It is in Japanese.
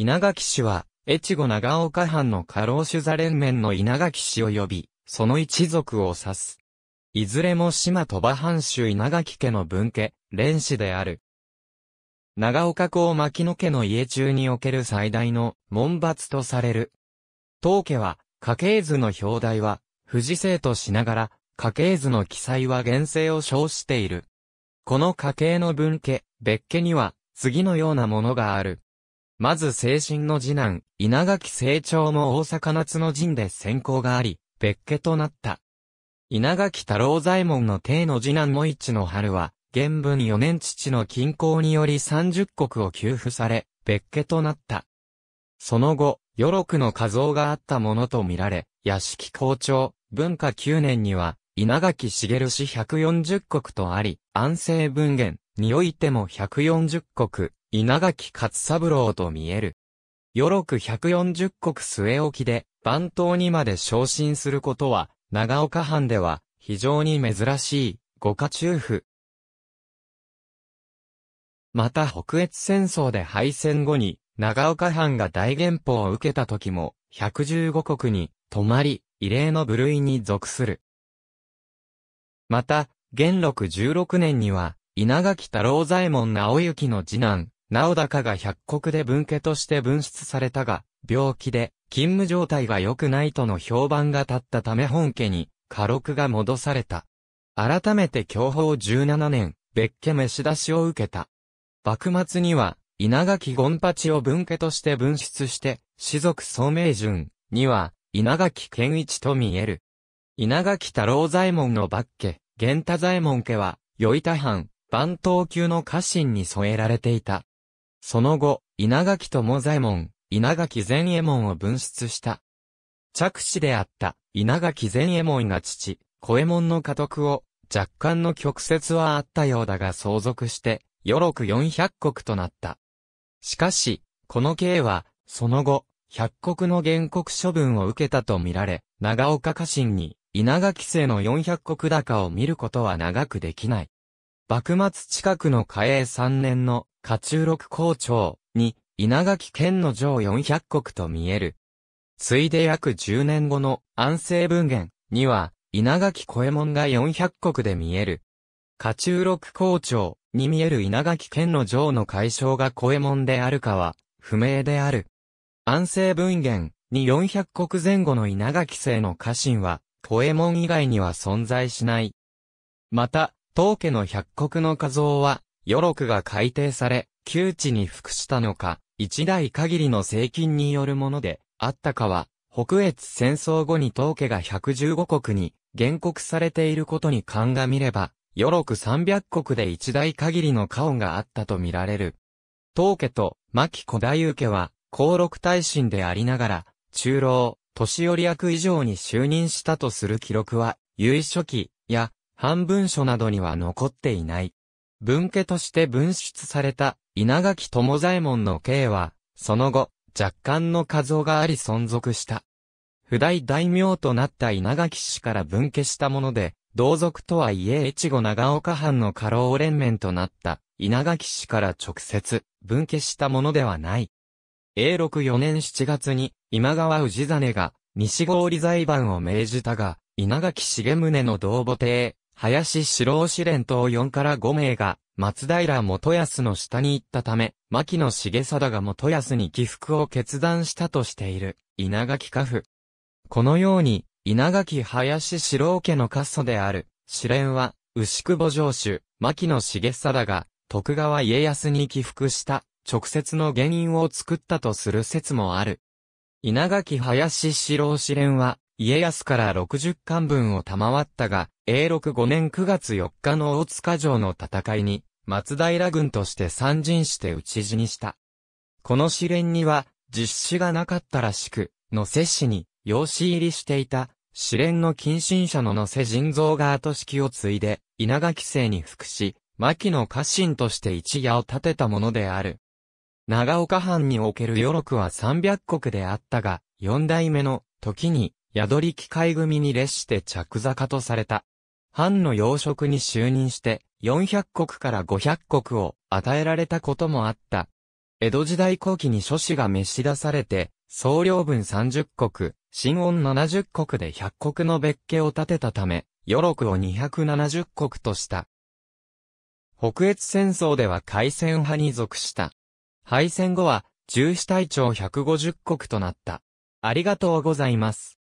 稲垣氏は、越後長岡藩の過労主座連綿の稲垣氏を呼び、その一族を指す。いずれも島鳥羽藩主稲垣家の分家、連氏である。長岡公牧野家の家中における最大の門伐とされる。当家は、家系図の表題は、富士生としながら、家系図の記載は厳正を称している。この家系の分家、別家には、次のようなものがある。まず精神の次男、稲垣清長も大阪夏の陣で先行があり、別家となった。稲垣太郎左衛門の帝の次男も一の春は、原文4年父の均衡により30国を給付され、別家となった。その後、余力の画像があったものとみられ、屋敷校長、文化9年には、稲垣茂氏140国とあり、安政文言においても140国、稲垣勝三郎と見える。ろく140国末きで、番頭にまで昇進することは、長岡藩では、非常に珍しい、五家中婦。また北越戦争で敗戦後に、長岡藩が大元宝を受けた時も、115国に、泊まり、異例の部類に属する。また、元禄16年には、稲垣太郎左衛門直行の次男、直高が百国で分家として分出されたが、病気で勤務状態が良くないとの評判が立ったため本家に家禄が戻された。改めて享保17年、別家召し出しを受けた。幕末には、稲垣権八を分家として分出して、士族総名順には、稲垣健一と見える。稲垣太郎左衛門の幕家、源太左衛門家は、与板藩、番頭級の家臣に添えられていた。その後、稲垣友左衛門、稲垣善衛門を分出した。着手であった稲垣善衛門が父、小衛門の家督を若干の曲折はあったようだが相続して、余六四百国となった。しかし、この刑は、その後、百国の原告処分を受けたとみられ、長岡家臣に、稲垣姓の四百国高を見ることは長くできない。幕末近くの嘉永3年の家中六校長に稲垣県の城400国と見える。ついで約10年後の安政文言には稲垣小右衛門が400国で見える。家中六校長に見える稲垣県の城の解消が小右衛門であるかは不明である。安政文言に400国前後の稲垣姓の家臣は、小右衛門以外には存在しない。また、当家の百国の画像は、余録が改定され、窮地に服したのか、一代限りの税金によるもので、あったかは、北越戦争後に当家が115国に、原告されていることに鑑みれば、余録300国で一代限りの顔があったとみられる。当家と、牧古代受家は、公録大臣でありながら、中老、年寄役以上に就任したとする記録は、由緒期、や、半文書などには残っていない。文家として分出された稲垣友左衛門の刑は、その後、若干の数があり存続した。不代大名となった稲垣氏から分家したもので、同族とはいえ越後長岡藩の家老連綿となった稲垣氏から直接分家したものではない。永禄4年7月に今川氏真が西郡裁判を命じたが、稲垣重宗の同母邸、林白郎試連等4から5名が、松平元康の下に行ったため、牧野重貞が元康に起伏を決断したとしている、稲垣家父。このように、稲垣林白郎家の家祖である、試連は、牛久保城主、牧野重貞が、徳川家康に起伏した、直接の原因を作ったとする説もある。稲垣林四郎試連は、家康から60巻分を賜ったが、永禄5年9月4日の大塚城の戦いに、松平軍として参陣して討ち死にした。この試練には、実施がなかったらしく、野瀬氏に、養子入りしていた、試練の近親者の野瀬人造が後式を継いで、稲垣姓に服し、牧の家臣として一夜を建てたものである。長岡藩における余力は300国であったが、四代目の時に宿り機械組に列して着坂とされた。藩の要職に就任して、400国から500国を与えられたこともあった。江戸時代後期に諸子が召し出されて、総領分30国、新温70国で100国の別家を建てたため、余力を270国とした。北越戦争では海戦派に属した。敗戦後は、重視隊長150国となった。ありがとうございます。